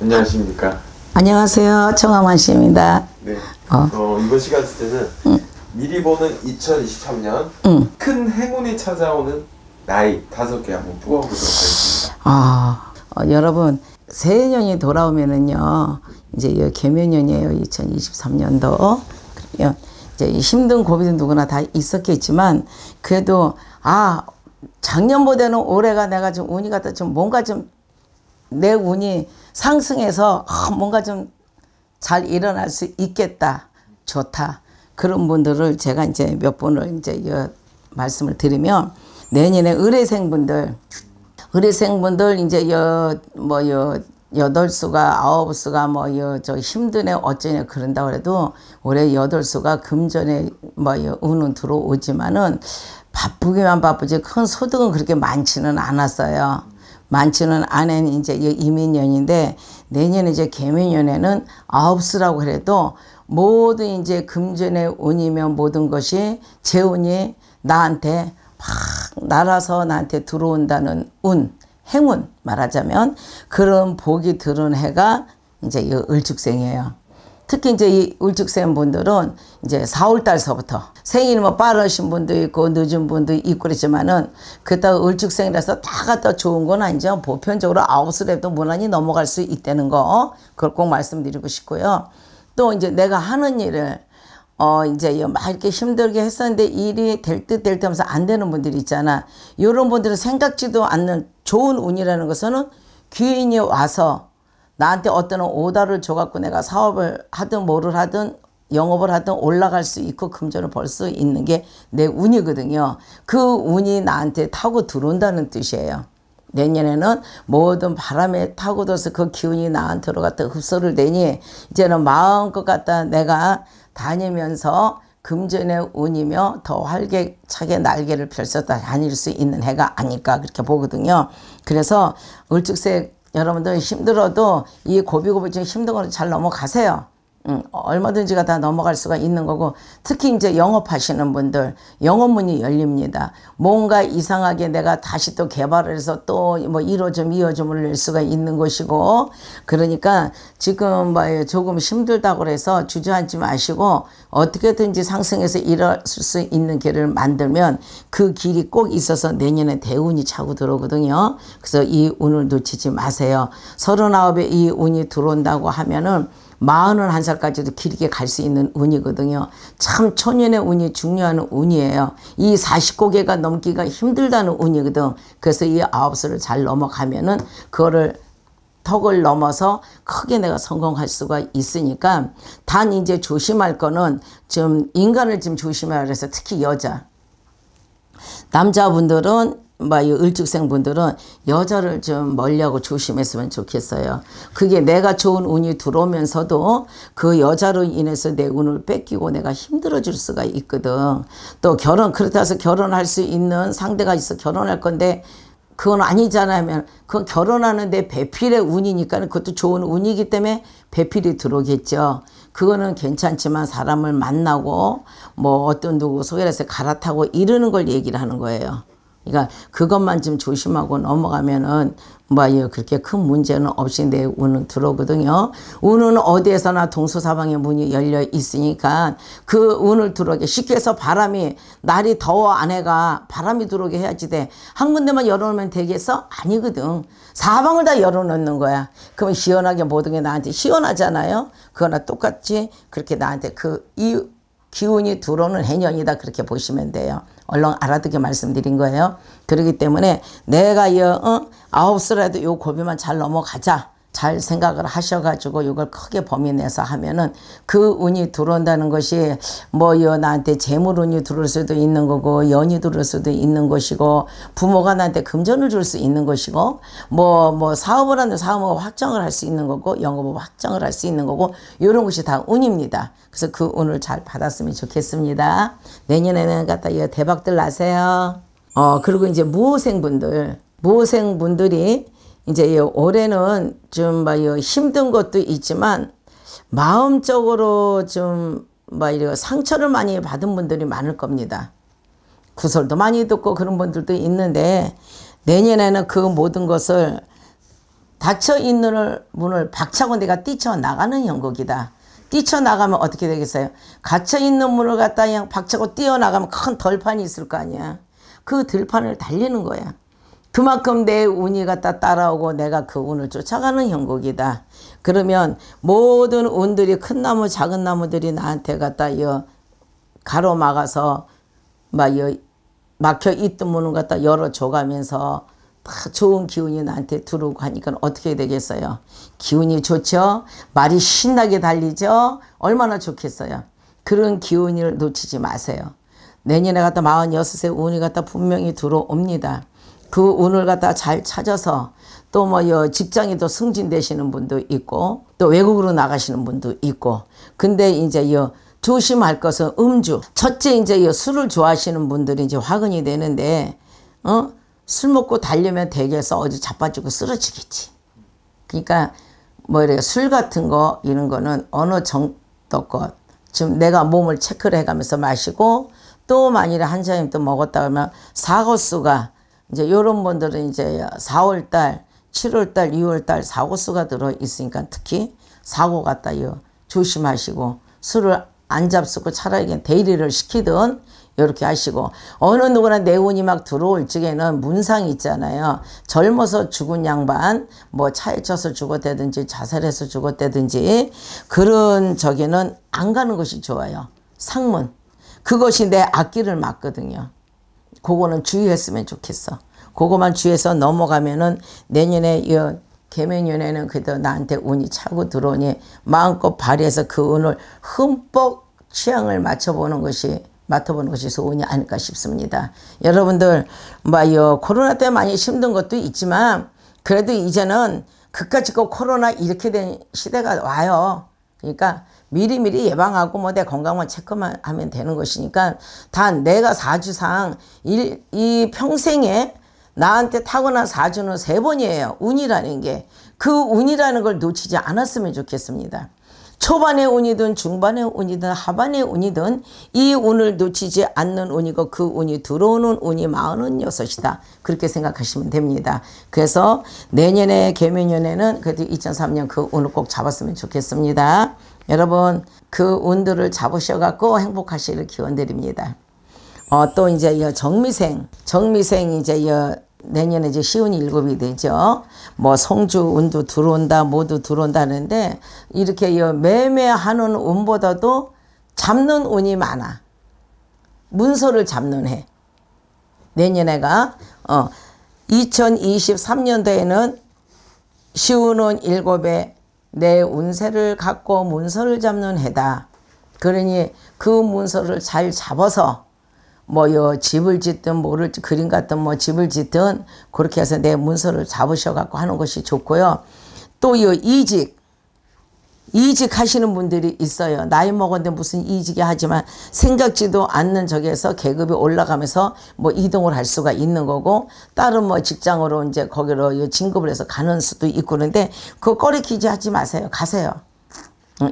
안녕하십니까. 안녕하세요. 청아만 씨입니다. 네. 어. 어, 이번 시간 주제는 응. 미리 보는 2023년 응. 큰 행운이 찾아오는 나이 다섯 개 한번 뽑아보도록 하겠습니다. 아, 어, 여러분 새해년이 돌아오면은요 이제 개묘년이에요 2023년도 그러면 이제 힘든 고비도 누구나 다 있었겠지만 그래도 아 작년보다는 올해가 내가 좀 운이 같다 좀 뭔가 좀내 운이 상승해서 어, 뭔가 좀 잘 일어날 수 있겠다. 좋다. 그런 분들을 제가 이제 몇 분을 이제 말씀을 드리면 내년에 의뢰생분들 의뢰생분들 이제 여 뭐여 뭐 여덟 수가 아홉 수가 뭐저 여 힘드네 어쩌네 그런다 그래도 올해 여덟 수가 금전에 뭐 운은 들어오지만은 바쁘기만 바쁘지 큰 소득은 그렇게 많지는 않았어요. 많지는 않은 이제 이민년인데 내년 이제 개미년에는 아홉수라고 해도 모든 이제 금전의 운이면 모든 것이 재 운이 나한테 막 날아서 나한테 들어온다는 운, 행운 말하자면 그런 복이 드는 해가 이제 이 을축생이에요. 특히 이제 이 울직생 분들은 이제 4월달서부터 생일이 뭐 빠르신 분도 있고 늦은 분도 있고 그렇지만은 그다 울직생이라서 다 갖다 좋은 건 아니죠. 보편적으로 아웃스랩도 무난히 넘어갈 수 있다는 거 그걸 꼭 말씀드리고 싶고요. 또 이제 내가 하는 일을 어 이제 막 이렇게 힘들게 했었는데 일이 될 듯 될 듯 하면서 안 되는 분들이 있잖아. 이런 분들은 생각지도 않는 좋은 운이라는 것은 귀인이 와서 나한테 어떤 오다를 줘갖고 내가 사업을 하든 뭐를 하든 영업을 하든 올라갈 수 있고 금전을 벌 수 있는 게 내 운이거든요. 그 운이 나한테 타고 들어온다는 뜻이에요. 내년에는 모든 바람에 타고들어서 그 기운이 나한테로 갔다 흡수를 되니 이제는 마음껏 갖다 내가 다니면서 금전의 운이며 더활개차게 날개를 펼쳐 다닐 수 있는 해가 아닐까 그렇게 보거든요. 그래서 을축색 여러분들 힘들어도 이 고비고비 중에 힘든 거잘 넘어가세요. 음, 얼마든지가 다 넘어갈 수가 있는 거고 특히 이제 영업하시는 분들 영업문이 열립니다. 뭔가 이상하게 내가 다시 또 개발을 해서 또 뭐이호점이어점을낼 수가 있는 것이고 그러니까 지금 뭐 조금 힘들다고 해서 주저앉지 마시고 어떻게든지 상승해서 일어수 있는 길을 만들면 그 길이 꼭 있어서 내년에 대운이 차고 들어오거든요. 그래서 이 운을 놓치지 마세요. 서른아홉에 이 운이 들어온다고 하면은 마흔을 한 살까지도 길게 갈 수 있는 운이거든요. 참 초년의 운이 중요한 운이에요. 이 49개가 넘기가 힘들다는 운이거든. 그래서 이 아홉 수를 잘 넘어가면은 그거를 턱을 넘어서 크게 내가 성공할 수가 있으니까 단 이제 조심할 거는 좀 인간을 좀 조심해야 해서 특히 여자 남자분들은 마이 을죽생분들은 여자를 좀 멀리하고 조심했으면 좋겠어요. 그게 내가 좋은 운이 들어오면서도 그 여자로 인해서 내 운을 뺏기고 내가 힘들어질 수가 있거든. 또 결혼 그렇다 해서 결혼할 수 있는 상대가 있어 결혼할 건데 그건 아니잖아 요 그건 결혼하는데 배필의 운이니까 그것도 좋은 운이기 때문에 배필이 들어오겠죠. 그거는 괜찮지만 사람을 만나고 뭐 어떤 누구 소개해서 갈아타고 이러는 걸 얘기를 하는 거예요. 그러니까 그것만 좀 조심하고 넘어가면은 뭐예 그렇게 큰 문제는 없이 내 운은 들어오거든요. 운은 어디에서나 동서사방의 문이 열려 있으니까 그 운을 들어오게 쉽게 해서 바람이 날이 더워 안에가 바람이 들어오게 해야지 돼. 한 군데만 열어놓으면 되겠어? 아니거든. 사방을 다 열어놓는 거야. 그러면 시원하게 모든 게 나한테 시원하잖아요. 그거나 똑같이 그렇게 나한테 그 이 기운이 들어오는 해년이다 그렇게 보시면 돼요. 얼렁 알아듣게 말씀드린 거예요. 그러기 때문에 내가 이 어? 아홉스라도 요 고비만 잘 넘어가자. 잘 생각을 하셔가지고 이걸 크게 범위 내서 하면은 그 운이 들어온다는 것이 뭐여 나한테 재물 운이 들어올 수도 있는 거고 연이 들어올 수도 있는 것이고 부모가 나한테 금전을 줄 수 있는 것이고 뭐뭐 뭐 사업을 하는 사업을 확정을 할 수 있는 거고 영업을 확정을 할 수 있는 거고 이런 것이 다 운입니다. 그래서 그 운을 잘 받았으면 좋겠습니다. 내년에는 갖다 대박들 나세요. 어 그리고 이제 무호생분들 무호생분들이 이제 올해는 좀막 힘든 것도 있지만 마음적으로 좀막 이 상처를 많이 받은 분들이 많을 겁니다. 구설도 많이 듣고 그런 분들도 있는데 내년에는 그 모든 것을 닫혀 있는 문을 박차고 내가 뛰쳐나가는 영국이다. 뛰쳐나가면 어떻게 되겠어요? 갇혀있는 문을 갖다 그냥 박차고 뛰어나가면 큰 덜판이 있을 거 아니야. 그덜판을 달리는 거야. 그만큼 내 운이 갖다 따라오고 내가 그 운을 쫓아가는 형국이다. 그러면 모든 운들이 큰 나무 작은 나무들이 나한테 갖다 여 가로막아서 막 여, 막혀 있던 문을 갖다 열어줘가면서 좋은 기운이 나한테 들어오고 하니까 어떻게 되겠어요? 기운이 좋죠? 말이 신나게 달리죠? 얼마나 좋겠어요? 그런 기운을 놓치지 마세요. 내년에 갖다 46세 운이 갖다 분명히 들어옵니다. 그 운을 갖다 잘 찾아서 또뭐 직장에도 승진되시는 분도 있고 또 외국으로 나가시는 분도 있고 근데 이제 요 조심할 것은 음주 첫째 이제 요 술을 좋아하시는 분들이 이제 화근이 되는데 어? 술 먹고 달려면 댁에서 어디 자빠지고 쓰러지겠지 그러니까 뭐 이래 술 같은 거 이런 거는 어느 정도껏 지금 내가 몸을 체크를 해가면서 마시고 또 만일에 한 잔이 또 먹었다 그러면 사고수가 이제 요런 분들은 이제 4월달, 7월달, 2월달 사고수가 들어 있으니까 특히 사고 같다요. 조심하시고 술을 안 잡수고 차라리 그냥 대리를 시키든 이렇게 하시고 어느 누구나 내 운이 막 들어올 적에는 문상 이 있잖아요. 젊어서 죽은 양반 뭐 차에 쳐서 죽었다든지 자살해서 죽었다든지 그런 저기는 안 가는 것이 좋아요. 상문 그것이 내 악기를 맞거든요 그거는 주의했으면 좋겠어. 그거만 주의해서 넘어가면은 내년에 이 개면연에는 그래도 나한테 운이 차고 들어오니 마음껏 발휘해서 그 운을 흠뻑 취향을 맞춰보는 것이 맡아보는 것이 소원이 아닐까 싶습니다. 여러분들 뭐요 코로나 때 많이 힘든 것도 있지만 그래도 이제는 그까짓거 코로나 이렇게 된 시대가 와요. 그러니까 미리미리 예방하고 뭐 내 건강만 체크만 하면 되는 것이니까 단 내가 사주상 일, 이 평생에 나한테 타고난 사주는 세 번이에요. 운이라는 게. 그 운이라는 걸 놓치지 않았으면 좋겠습니다. 초반의 운이든 중반의 운이든 하반의 운이든 이 운을 놓치지 않는 운이고 그 운이 들어오는 운이 마흔 여섯이다. 그렇게 생각하시면 됩니다. 그래서 내년에 개면연에는 그래도 2003년 그 운을 꼭 잡았으면 좋겠습니다. 여러분 그 운들을 잡으셔갖고 행복하시를 기원드립니다. 어, 또 이제 여 정미생, 정미생 이제 여 내년에 이제 쉬운 일곱이 되죠. 뭐 성주 운도 들어온다, 모두 들어온다는데 이렇게 여 매매하는 운보다도 잡는 운이 많아. 문서를 잡는 해. 내년에가 어 2023년도에는 쉬운 운 일곱에 내 운세를 갖고 문서를 잡는 해다. 그러니 그 문서를 잘 잡아서 뭐요 집을 짓든 뭐를 그림 같은 뭐 집을 짓든 그렇게 해서 내 문서를 잡으셔 갖고 하는 것이 좋고요. 또요 이직 이직하시는 분들이 있어요. 나이 먹었는데 무슨 이직이 하지만 생각지도 않는 저기에서 계급이 올라가면서 뭐 이동을 할 수가 있는 거고 다른 뭐 직장으로 이제 거기로 진급을 해서 가는 수도 있고 그런데 그거 꺼리키지 하지 마세요. 가세요.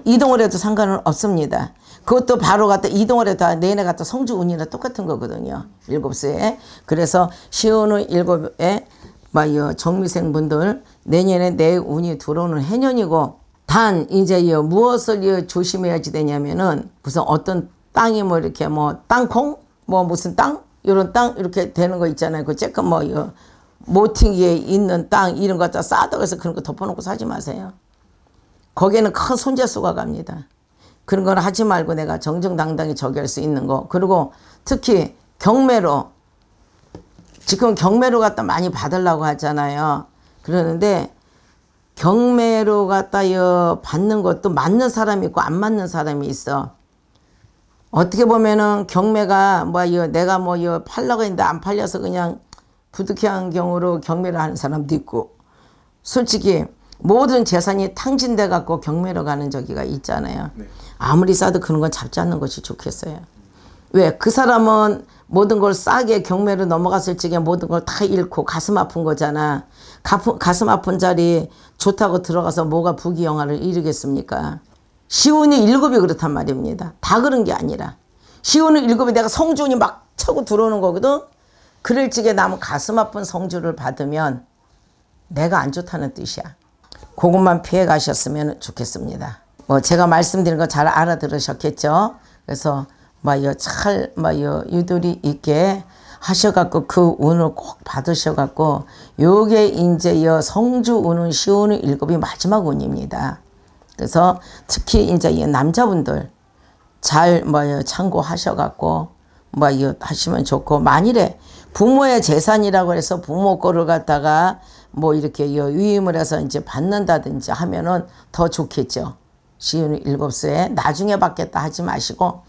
이동을 해도 상관은 없습니다. 그것도 바로 갔다 이동을 해도 내내 갔다 성주운이나 똑같은 거거든요. 일곱 수에. 그래서 시온은 일곱에 막이 정미생분들 내년에 내 운이 들어오는 해년이고 단 이제 이 무엇을 이 조심해야지 되냐면은 무슨 어떤 땅이 뭐 이렇게 뭐 땅콩 뭐 무슨 땅 이런 땅 이렇게 되는 거 있잖아요. 그 조금 뭐이 모팅에 있는 땅 이런 거다 싸다고 서 그런 거 덮어놓고 사지 마세요. 거기에는 큰 손재수가 갑니다. 그런 건 하지 말고 내가 정정당당히 저기할 수 있는 거. 그리고 특히 경매로 지금 경매로 갖다 많이 받으려고 하잖아요. 그러는데 경매로 갖다여 받는 것도 맞는 사람이 있고 안 맞는 사람이 있어. 어떻게 보면은 경매가 뭐야 내가 뭐야 팔려고 했는데 안 팔려서 그냥 부득이한 경우로 경매를 하는 사람도 있고 솔직히 모든 재산이 탕진돼 갖고 경매로 가는 저기가 있잖아요. 네. 아무리 싸도 그런 건 잡지 않는 것이 좋겠어요. 왜? 그 사람은 모든 걸 싸게 경매로 넘어갔을 적에 모든 걸 다 잃고 가슴 아픈 거잖아. 가슴 아픈 자리 좋다고 들어가서 뭐가 부귀영화를 이루겠습니까? 시온이 일곱이 그렇단 말입니다. 다 그런 게 아니라. 시온이 일곱이 내가 성준이 주막 차고 들어오는 거거든. 그럴 적에 남은 가슴 아픈 성주를 받으면 내가 안 좋다는 뜻이야. 그것만 피해 가셨으면 좋겠습니다. 뭐 제가 말씀드린 거 잘 알아들으셨겠죠? 그래서 뭐여 잘 뭐여 유도이 있게 하셔갖고 그 운을 꼭 받으셔갖고 요게 이제 여 성주 운은 시운의 일곱이 마지막 운입니다. 그래서 특히 이제 이 남자분들 잘 뭐여 참고하셔갖고 뭐여 하시면 좋고 만일에 부모의 재산이라고 해서 부모 거를 갖다가 뭐 이렇게 여 위임을 해서 이제 받는다든지 하면은 더 좋겠죠. 시운 일곱 수에 나중에 받겠다 하지 마시고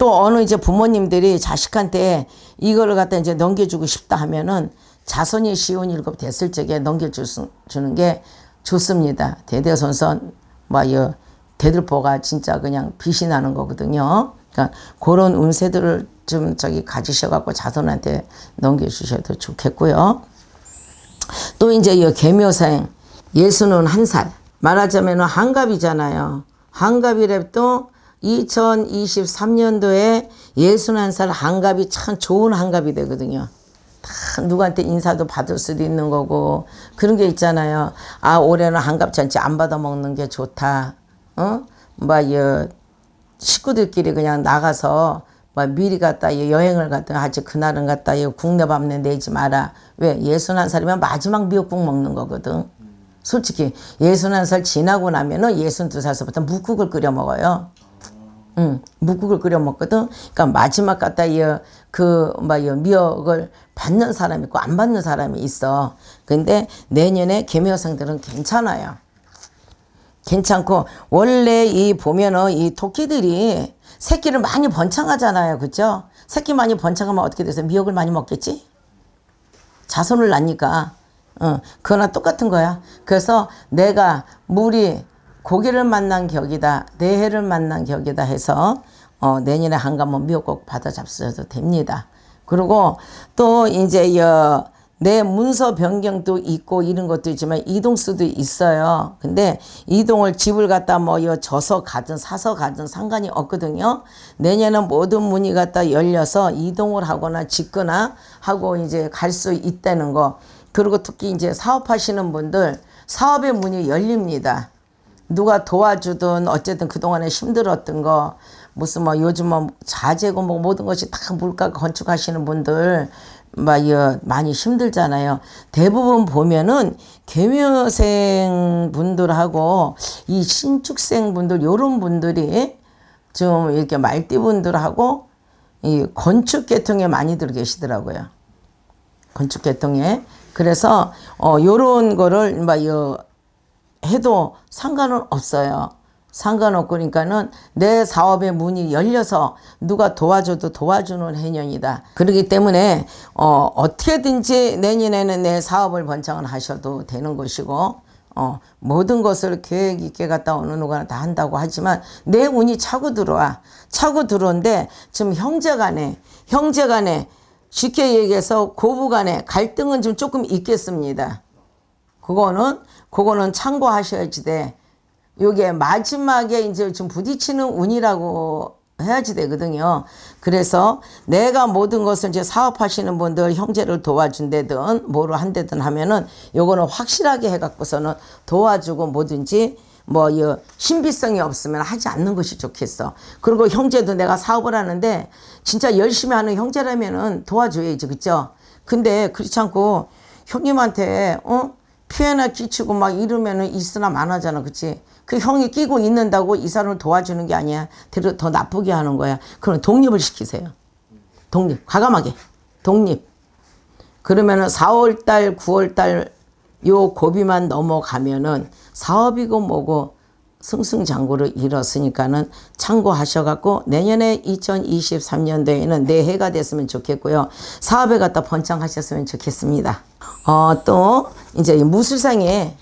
또 어느 이제 부모님들이 자식한테 이거를 갖다 이제 넘겨주고 싶다 하면은 자손이 쉬운 일곱 됐을 적에 넘겨주는 게 좋습니다. 대대손손, 뭐, 대들보가 진짜 그냥 빛이 나는 거거든요. 그러니까 그런 운세들을 좀 저기 가지셔갖고 자손한테 넘겨주셔도 좋겠고요. 또 이제 이 개묘생, 예수는 한 살. 말하자면 한갑이잖아요. 한갑이랩도 2023년도에 61살 한갑이 참 좋은 한갑이 되거든요. 다 누구한테 인사도 받을 수도 있는 거고 그런 게 있잖아요. 아 올해는 한갑 잔치 안 받아 먹는 게 좋다. 어? 뭐이 식구들끼리 그냥 나가서 뭐 미리 갔다 여행을 갔다 하지 그날은 갔다 국내 밤내 내지 마라. 왜? 61살이면 마지막 미역국 먹는 거거든. 솔직히 61살 지나고 나면은 62살서부터 묵국을 끓여 먹어요. 음, 무국을 끓여 먹거든. 그러니까 마지막 갖다 이그막 뭐 미역을 받는 사람이 있고 안 받는 사람이 있어. 근데 내년에 개미여생들은 괜찮아요. 괜찮고 원래 이 보면은 이 토끼들이 새끼를 많이 번창하잖아요. 그죠? 새끼 많이 번창하면 어떻게 돼서 미역을 많이 먹겠지? 자손을 낳니까. 응, 그거나 똑같은 거야. 그래서 내가 물이 고기를 만난 격이다. 내해를 만난 격이다 해서 어, 내년에 한가문 미역국 받아 잡수셔도 됩니다. 그리고 또 이제 여, 내 문서 변경도 있고 이런 것도 있지만 이동수도 있어요. 근데 이동을 집을 갖다 뭐 여, 져서 가든 사서 가든 상관이 없거든요. 내년에 모든 문이 갖다 열려서 이동을 하거나 짓거나 하고 이제 갈 수 있다는 거. 그리고 특히 이제 사업하시는 분들 사업의 문이 열립니다. 누가 도와주든 어쨌든 그동안에 힘들었던 거 무슨 뭐 요즘은 자재고 뭐, 뭐 모든 것이 다 물가 건축하시는 분들 막 뭐 많이 힘들잖아요. 대부분 보면은 개묘생 분들하고 이 신축생 분들 요런 분들이 좀 이렇게 말띠 분들하고 이 건축 계통에 많이들 계시더라고요. 건축 계통에 그래서 어 요런 거를 막 뭐 해도 상관은 없어요. 상관없고 그러니까는 내 사업의 문이 열려서 누가 도와줘도 도와주는 해년이다. 그러기 때문에 어, 어떻게든지 내년에는 내 사업을 번창을 하셔도 되는 것이고 어, 모든 것을 계획 있게 갔다 어느 누가다 한다고 하지만 내 운이 차고 들어와. 차고 들어온데 지금 형제 간에 형제 간에 쉽게 얘기해서 고부 간에 갈등은 좀 조금 있겠습니다. 그거는 그거는 참고하셔야지 돼. 요게 마지막에 이제 좀 부딪히는 운이라고 해야지 되거든요. 그래서 내가 모든 것을 이제 사업하시는 분들 형제를 도와준다든 뭐로 한다든 하면은 요거는 확실하게 해갖고서는 도와주고 뭐든지 뭐 이 신비성이 없으면 하지 않는 것이 좋겠어. 그리고 형제도 내가 사업을 하는데 진짜 열심히 하는 형제라면은 도와줘야지 그죠? 근데 그렇지 않고 형님한테 어? 피해나 끼치고 막 이러면은 있으나 많아잖아 그치 그 형이 끼고 있는다고 이 사람을 도와주는 게 아니야 더 나쁘게 하는 거야 그럼 독립을 시키세요 독립 과감하게 독립 그러면은 4월달 9월달 요 고비만 넘어가면은 사업이고 뭐고 승승장구를 이뤘으니까는 참고하셔갖고 내년에 2023년도에는 내 해가 됐으면 좋겠고요. 사업에 갖다 번창하셨으면 좋겠습니다. 어, 또 이제 무술상에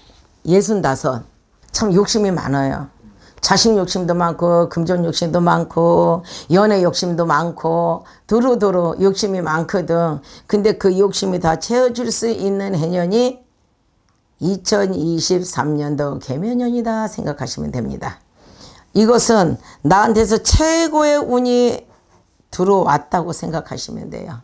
예순 다섯. 참 욕심이 많아요. 자식 욕심도 많고 금전 욕심도 많고 연애 욕심도 많고 두루두루 욕심이 많거든. 근데 그 욕심이 다 채워줄 수 있는 해년이 2023년도 개면년이다 생각하시면 됩니다. 이것은 나한테서 최고의 운이 들어왔다고 생각하시면 돼요.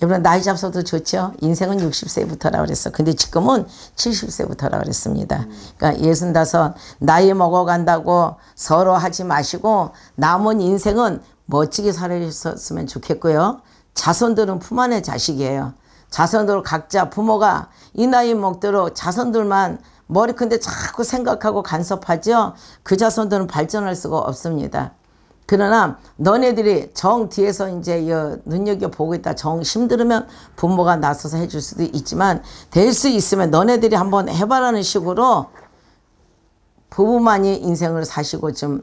여러분 나이 잡숴도 좋죠. 인생은 60세부터라 그랬어. 근데 지금은 70세부터라 그랬습니다. 그러니까 예순다섯 나이 먹어간다고 서로 하지 마시고 남은 인생은 멋지게 살았으면 좋겠고요. 자손들은 품안의 자식이에요. 자손들 각자 부모가 이 나이 먹도록 자손들만 머리 큰데 자꾸 생각하고 간섭하죠. 그 자손들은 발전할 수가 없습니다. 그러나 너네들이 정 뒤에서 이제 눈여겨보고 있다. 정 힘들으면 부모가 나서서 해줄 수도 있지만 될 수 있으면 너네들이 한번 해봐라는 식으로 부부만이 인생을 사시고 좀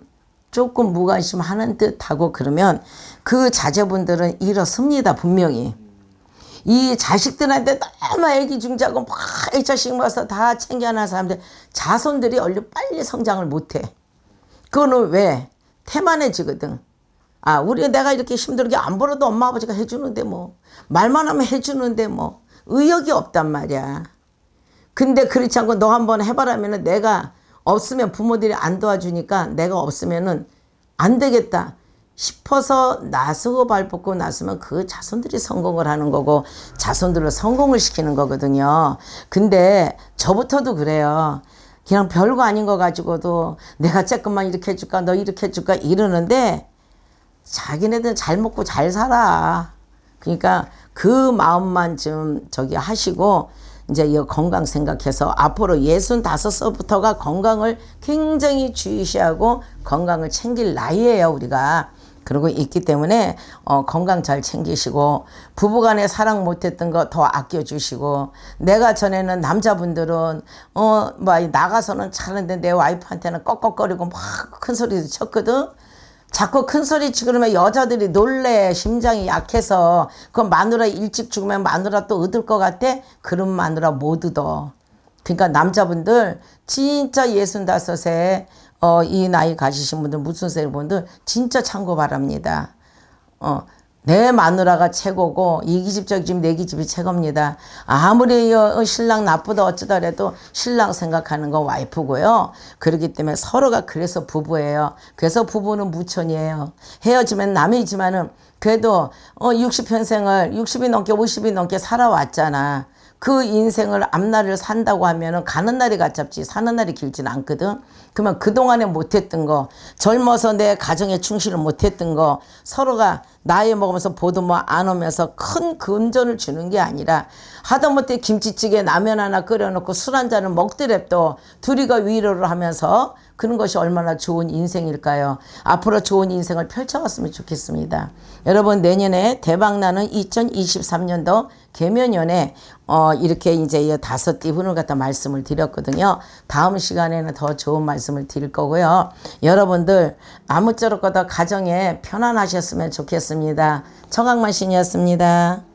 조금 무관심하는 듯하고 그러면 그 자제분들은 일었습니다. 분명히. 이 자식들한테 너무 애기 중자고 막이 자식 와서 다 챙겨놔 사람들 자손들이 얼른 빨리 성장을 못해. 그거는 왜? 태만해지거든. 아 우리 내가 이렇게 힘들게 안 벌어도 엄마 아버지가 해주는데 뭐 말만 하면 해주는데 뭐 의욕이 없단 말이야. 근데 그렇지 않고 너 한번 해봐라면 은 내가 없으면 부모들이 안 도와주니까 내가 없으면은 안 되겠다. 싶어서 나서고 발벗고 나서면 그 자손들이 성공을 하는 거고 자손들로 성공을 시키는 거거든요. 근데 저부터도 그래요. 그냥 별거 아닌 거 가지고도 내가 조금만 이렇게 해줄까 너 이렇게 해줄까 이러는데 자기네들 잘 먹고 잘 살아. 그러니까 그 마음만 좀 저기 하시고 이제 이 건강 생각해서 앞으로 예순 다섯 서부터가 건강을 굉장히 주의시하고 건강을 챙길 나이에요 우리가. 그러고 있기 때문에 어, 건강 잘 챙기시고 부부간에 사랑 못했던 거 더 아껴주시고 내가 전에는 남자분들은 어막 뭐, 나가서는 차는데 내 와이프한테는 꺽꺽거리고 막 큰 소리도 쳤거든. 자꾸 큰 소리 치고 그러면 여자들이 놀래 심장이 약해서 그건 마누라 일찍 죽으면 마누라 또 얻을 것 같아 그런 마누라 못 얻어 그러니까 남자분들 진짜 예순다섯에 어, 이 나이 가지신 분들 무슨 세리분들 진짜 참고 바랍니다. 어, 내 마누라가 최고고 이기집적 지금 내기집이 최고입니다. 아무리 어, 신랑 나쁘다 어쩌다 그래도 신랑 생각하는 건 와이프고요. 그렇기 때문에 서로가 그래서 부부예요. 그래서 부부는 무천이에요. 헤어지면 남이지만은 그래도 어60 평생을 60이 넘게 50이 넘게 살아왔잖아. 그 인생을 앞날을 산다고 하면은 가는 날이 가깝지 사는 날이 길진 않거든. 그러면 그동안에 못했던 거 젊어서 내 가정에 충실을 못했던 거 서로가 나이 먹으면서 보듬어 안 오면서 큰 금전을 주는 게 아니라 하다못해 김치찌개 라면 하나 끓여놓고 술 한 잔을 먹더랩도 둘이가 위로를 하면서 그런 것이 얼마나 좋은 인생일까요. 앞으로 좋은 인생을 펼쳐왔으면 좋겠습니다. 여러분 내년에 대박나는 2023년도 계면연에 어 이렇게 이제 다섯 띠분을 갖다 말씀을 드렸거든요. 다음 시간에는 더 좋은 말씀을 드릴 거고요. 여러분들 아무쪼록 가다 가정에 편안하셨으면 좋겠습니다. 청학만신이었습니다.